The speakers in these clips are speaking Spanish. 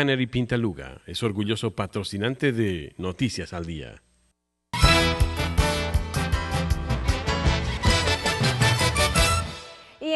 Henry Pintaluga es orgulloso patrocinante de Noticias al Día.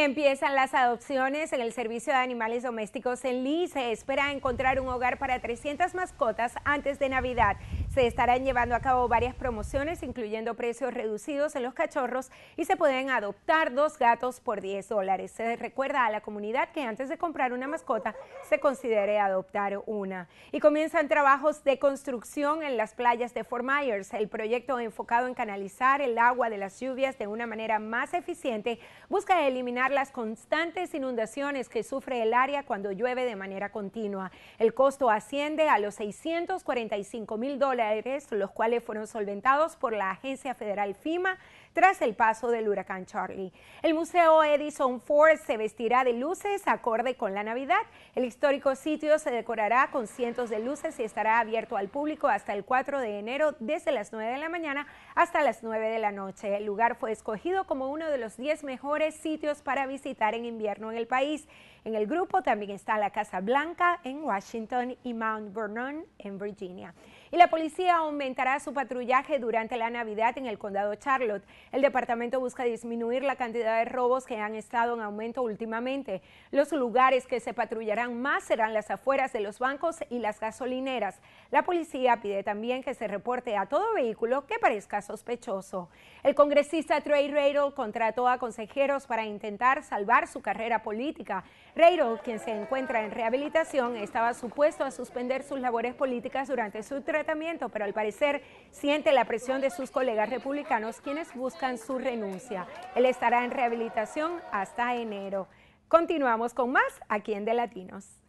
empiezan las adopciones en el servicio de animales domésticos en Lee. Se espera encontrar un hogar para 300 mascotas antes de Navidad. Se estarán llevando a cabo varias promociones, incluyendo precios reducidos en los cachorros y se pueden adoptar dos gatos por 10 dólares. Se recuerda a la comunidad que antes de comprar una mascota se considere adoptar una. Y comienzan trabajos de construcción en las playas de Fort Myers. El proyecto enfocado en canalizar el agua de las lluvias de una manera más eficiente busca eliminar las constantes inundaciones que sufre el área cuando llueve de manera continua. El costo asciende a los 645 mil dólares, los cuales fueron solventados por la Agencia Federal FIMA tras el paso del huracán Charlie. El Museo Edison Force se vestirá de luces acorde con la Navidad. El histórico sitio se decorará con cientos de luces y estará abierto al público hasta el 4 de enero desde las 9 de la mañana hasta las 9 de la noche. El lugar fue escogido como uno de los 10 mejores sitios para a visitar en invierno en el país. En el grupo también está la Casa Blanca en Washington y Mount Vernon en Virginia. Y la policía aumentará su patrullaje durante la Navidad en el condado Charlotte. El departamento busca disminuir la cantidad de robos que han estado en aumento últimamente. Los lugares que se patrullarán más serán las afueras de los bancos y las gasolineras. La policía pide también que se reporte a todo vehículo que parezca sospechoso. El congresista Trey Radel contrató a consejeros para intentar salvar su carrera política. Reiro, quien se encuentra en rehabilitación, estaba supuesto a suspender sus labores políticas durante su tratamiento, pero al parecer siente la presión de sus colegas republicanos quienes buscan su renuncia. Él estará en rehabilitación hasta enero. Continuamos con más aquí en De Latinos.